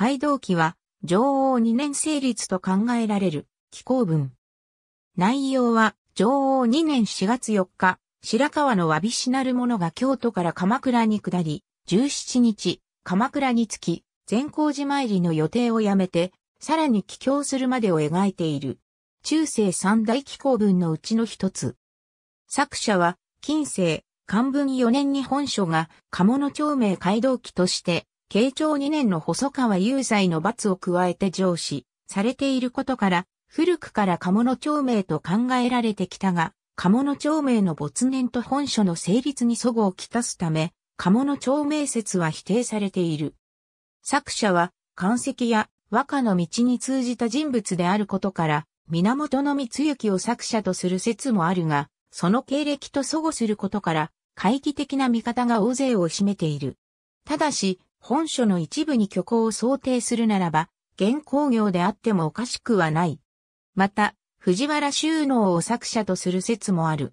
街道記は、女王2年成立と考えられる、紀行文。内容は、女王2年4月4日、白川のわびしなる者が京都から鎌倉に下り、17日、鎌倉に着き、善光寺参りの予定をやめて、さらに帰郷するまでを描いている。中世三大紀行文のうちの一つ。作者は、近世、漢文4年に本書が、鴨の町名街道記として、慶長2年の細川雄斎の罰を加えて上司されていることから、古くから鴨の町名と考えられてきたが、鴨の町名の没年と本書の成立に祖語をきたすため、鴨の町名説は否定されている。作者は、漢石や和歌の道に通じた人物であることから、源の光行を作者とする説もあるが、その経歴と祖語することから、怪奇的な見方が大勢を占めている。ただし、本書の一部に虚構を想定するならば、現行業であってもおかしくはない。また、藤原収納を作者とする説もある。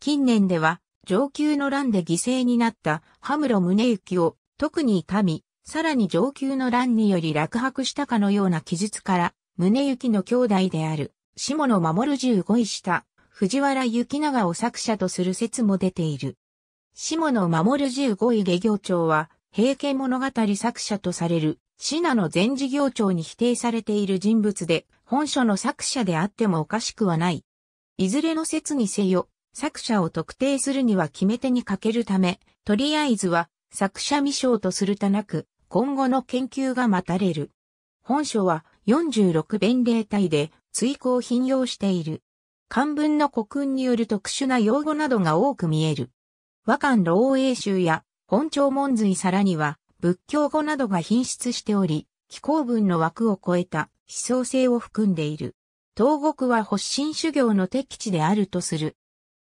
近年では、上級の乱で犠牲になった羽室宗行を特に痛み、さらに上級の乱により落泊したかのような記述から、宗行の兄弟である、下野守十五位下、藤原行長を作者とする説も出ている。下野守十五位下行長は、平家物語作者とされる、シナの全事業長に否定されている人物で、本書の作者であってもおかしくはない。いずれの説にせよ、作者を特定するには決め手に欠けるため、とりあえずは作者未章とするたなく、今後の研究が待たれる。本書は46弁例体で追考品用している。漢文の古訓による特殊な用語などが多く見える。和漢老英集や本朝門髄らには仏教語などが品質しており、気候文の枠を超えた思想性を含んでいる。東国は発信修行の敵地であるとする。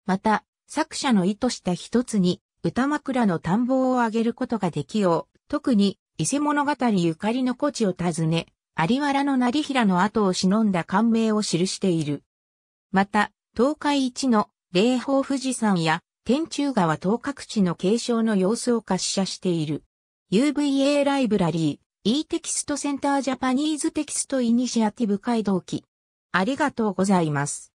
また、作者の意図した一つに、歌枕の探訪を挙げることができよう。特に、伊勢物語ゆかりの古地を訪ね、有原の成平の後を忍んだ感銘を記している。また、東海一の霊峰富士山や天中川東各地の継承の様子を滑車している。UVA ライブラリー、e テキストセンタージャパニーズテキストイニシアティブ解読記。ありがとうございます。